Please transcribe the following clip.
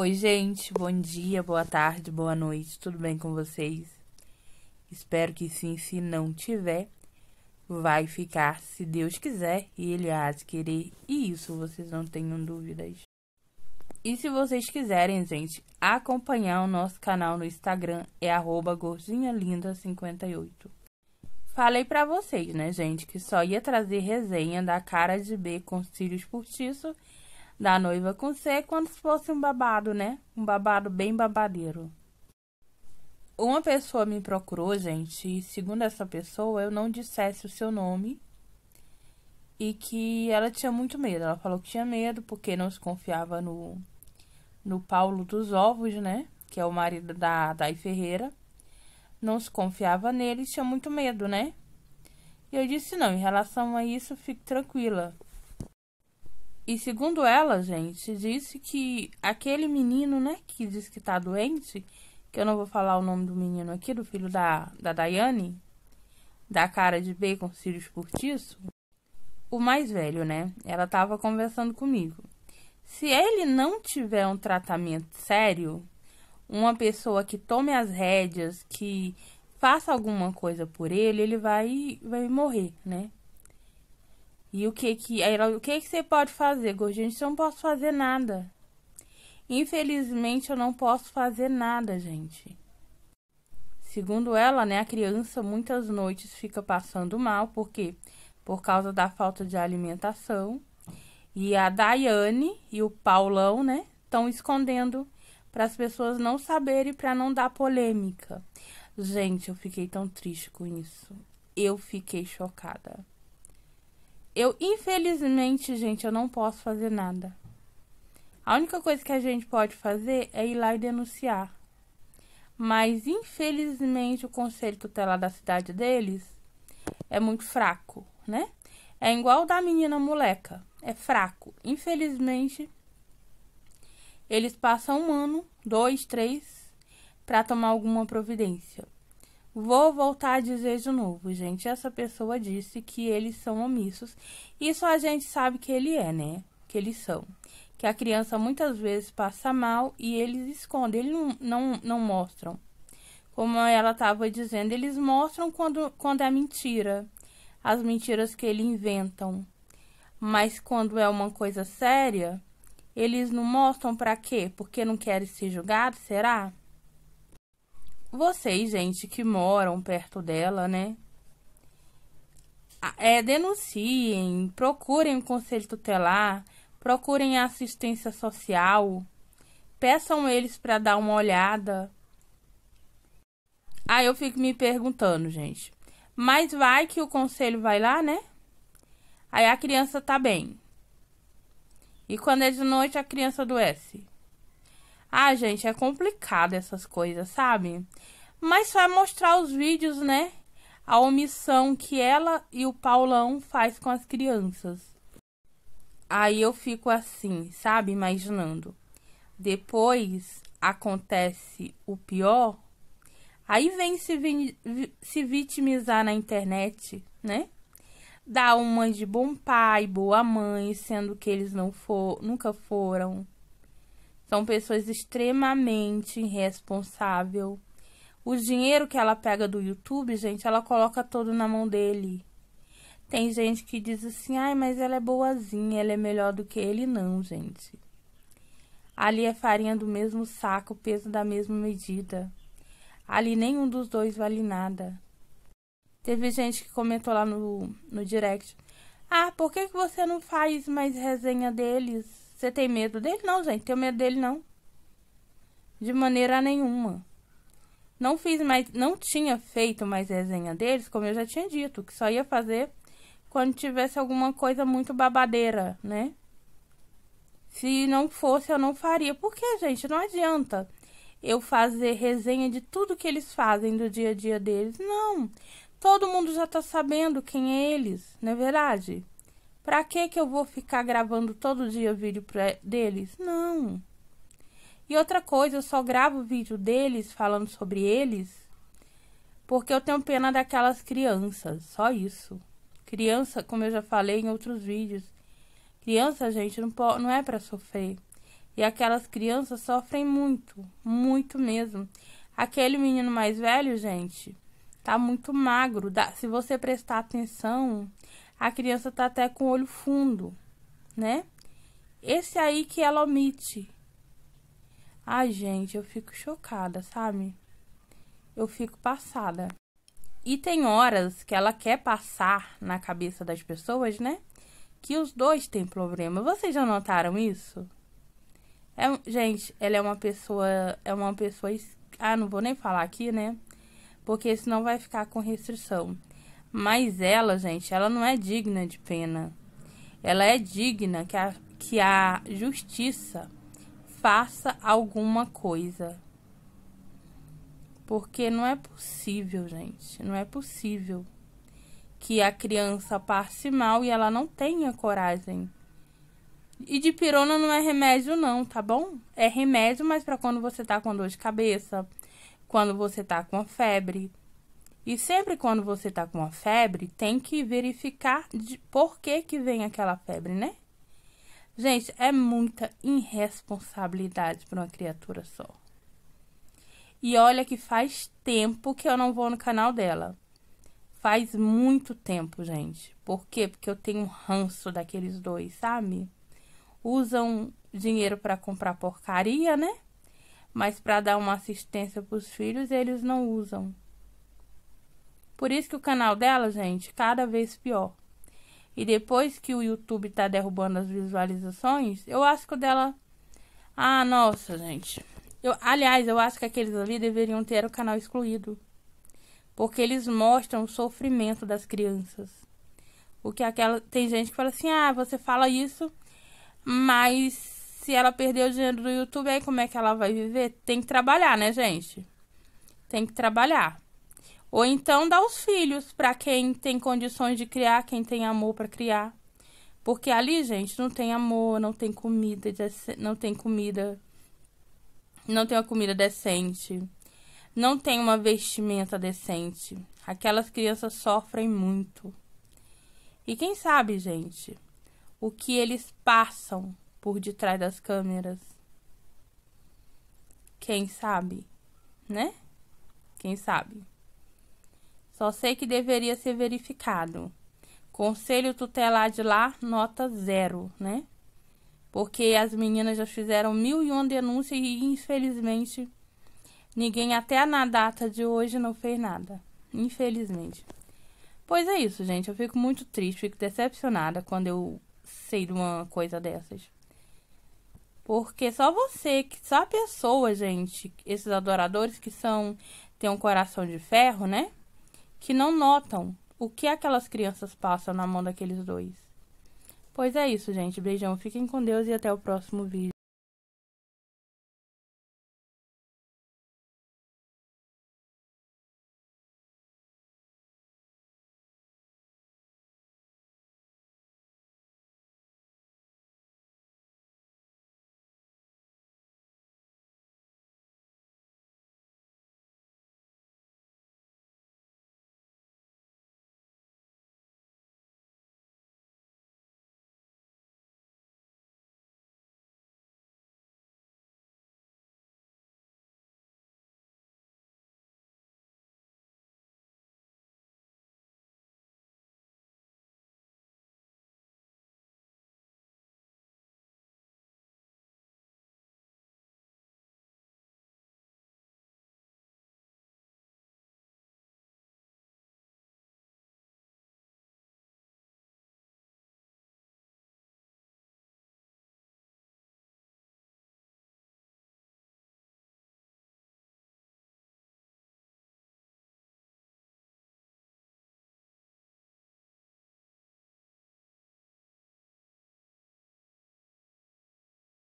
Oi, gente, bom dia, boa tarde, boa noite, tudo bem com vocês? Espero que sim, se não tiver, vai ficar se Deus quiser e Ele há de querer, e isso vocês não tenham dúvidas. E se vocês quiserem, gente, acompanhar o nosso canal no Instagram é gordinhalinda58. Falei para vocês, né, gente, que só ia trazer resenha da cara de B com cílios postiço da noiva com C quando fosse um babado, né? Um babado bem babadeiro. Uma pessoa me procurou, gente, e segundo essa pessoa, eu não dissesse o seu nome e que ela tinha muito medo. Ela falou que tinha medo porque não se confiava no, no Paulo dos Ovos, né? Que é o marido da Dai Ferreira. Não se confiava nele e tinha muito medo, né? E eu disse: não, em relação a isso, fique tranquila. E segundo ela, gente, disse que aquele menino, né, que diz que tá doente, que eu não vou falar o nome do menino aqui, do filho da, da Daiane, da cara de bacon, cílios cortiço, o mais velho, né? Ela tava conversando comigo. Se ele não tiver um tratamento sério, uma pessoa que tome as rédeas, que faça alguma coisa por ele, ele vai, vai morrer, né? E o que que. ela, o que que você pode fazer, Gente, Eu não posso fazer nada. Infelizmente, eu não posso fazer nada, gente. Segundo ela, né, a criança muitas noites fica passando mal, porque por causa da falta de alimentação. E a Daiane e o Paulão, né, estão escondendo para as pessoas não saberem, para não dar polêmica. Gente, eu fiquei tão triste com isso. Eu fiquei chocada. Eu, infelizmente, gente, eu não posso fazer nada. A única coisa que a gente pode fazer é ir lá e denunciar. Mas, infelizmente, o conselho tutelar da cidade deles é muito fraco, né? É igual da menina moleca. É fraco. Infelizmente, eles passam um ano, dois, três, para tomar alguma providência. Vou voltar a dizer de novo, gente. Essa pessoa disse que eles são omissos. Isso a gente sabe que ele é, né? Que eles são. Que a criança muitas vezes passa mal e eles escondem, eles não, não, não mostram. Como ela estava dizendo, eles mostram quando, quando é mentira. As mentiras que eles inventam. Mas quando é uma coisa séria, eles não mostram para quê? Porque não querem ser julgados, será? vocês, gente, que moram perto dela, né? É, denunciem, procurem o conselho tutelar, procurem a assistência social, peçam eles para dar uma olhada. Aí eu fico me perguntando, gente. Mas vai que o conselho vai lá, né? Aí a criança tá bem. E quando é de noite, a criança adoece. Ah, gente, é complicado essas coisas, sabe? Mas vai é mostrar os vídeos, né? A omissão que ela e o Paulão faz com as crianças. Aí eu fico assim, sabe? Imaginando. Depois acontece o pior. Aí vem se, vi se vitimizar na internet, né? Dá uma de bom pai, boa mãe, sendo que eles não for, nunca foram são pessoas extremamente irresponsável. O dinheiro que ela pega do YouTube, gente, ela coloca todo na mão dele. Tem gente que diz assim, ai, mas ela é boazinha, ela é melhor do que ele. Não, gente. Ali é farinha do mesmo saco, peso da mesma medida. Ali nenhum dos dois vale nada. Teve gente que comentou lá no, no direct. Ah, por que, que você não faz mais resenha deles? Você tem medo dele? Não, gente, tenho medo dele não. De maneira nenhuma. Não fiz mais, não tinha feito mais resenha deles, como eu já tinha dito, que só ia fazer quando tivesse alguma coisa muito babadeira, né? Se não fosse, eu não faria. Porque, gente, não adianta eu fazer resenha de tudo que eles fazem do dia a dia deles. Não. Todo mundo já tá sabendo quem é eles, não é verdade? Pra que que eu vou ficar gravando todo dia vídeo deles? Não. E outra coisa, eu só gravo vídeo deles falando sobre eles porque eu tenho pena daquelas crianças, só isso. Criança, como eu já falei em outros vídeos, criança, gente, não, pode, não é para sofrer. E aquelas crianças sofrem muito, muito mesmo. Aquele menino mais velho, gente, tá muito magro. Dá, se você prestar atenção, a criança tá até com o olho fundo, né? Esse aí que ela omite. Ai, gente, eu fico chocada, sabe? Eu fico passada. E tem horas que ela quer passar na cabeça das pessoas, né? Que os dois têm problema. Vocês já notaram isso? É, gente, ela é uma pessoa. É uma pessoa. Ah, não vou nem falar aqui, né? Porque senão vai ficar com restrição. Mas ela, gente, ela não é digna de pena. Ela é digna que a, que a justiça faça alguma coisa. Porque não é possível, gente. Não é possível que a criança passe mal e ela não tenha coragem. E de pirona não é remédio, não, tá bom? É remédio, mas para quando você tá com dor de cabeça, quando você tá com febre, e sempre quando você tá com uma febre, tem que verificar de por que que vem aquela febre, né? Gente, é muita irresponsabilidade para uma criatura só. E olha que faz tempo que eu não vou no canal dela. Faz muito tempo, gente. Por quê? Porque eu tenho um ranço daqueles dois, sabe? Usam dinheiro para comprar porcaria, né? Mas para dar uma assistência para os filhos, eles não usam. Por isso que o canal dela, gente, cada vez pior. E depois que o YouTube tá derrubando as visualizações, eu acho que o dela. Ah, nossa, gente. Eu, aliás, eu acho que aqueles ali deveriam ter o canal excluído. Porque eles mostram o sofrimento das crianças. O que aquela. Tem gente que fala assim: ah, você fala isso, mas se ela perder o dinheiro do YouTube, aí como é que ela vai viver? Tem que trabalhar, né, gente? Tem que trabalhar. Ou então dá os filhos para quem tem condições de criar, quem tem amor para criar. Porque ali, gente, não tem amor, não tem comida, não tem comida, não tem uma comida decente, não tem uma vestimenta decente. Aquelas crianças sofrem muito. E quem sabe, gente, o que eles passam por detrás das câmeras? Quem sabe, né? Quem sabe? Só sei que deveria ser verificado. Conselho tutelar de lá, nota zero, né? Porque as meninas já fizeram mil e uma denúncias e, infelizmente, ninguém até na data de hoje não fez nada. Infelizmente. Pois é isso, gente. Eu fico muito triste, fico decepcionada quando eu sei de uma coisa dessas. Porque só você, que só a pessoa, gente, esses adoradores que são tem um coração de ferro, né? que não notam o que aquelas crianças passam na mão daqueles dois. Pois é isso, gente. Beijão, fiquem com Deus e até o próximo vídeo.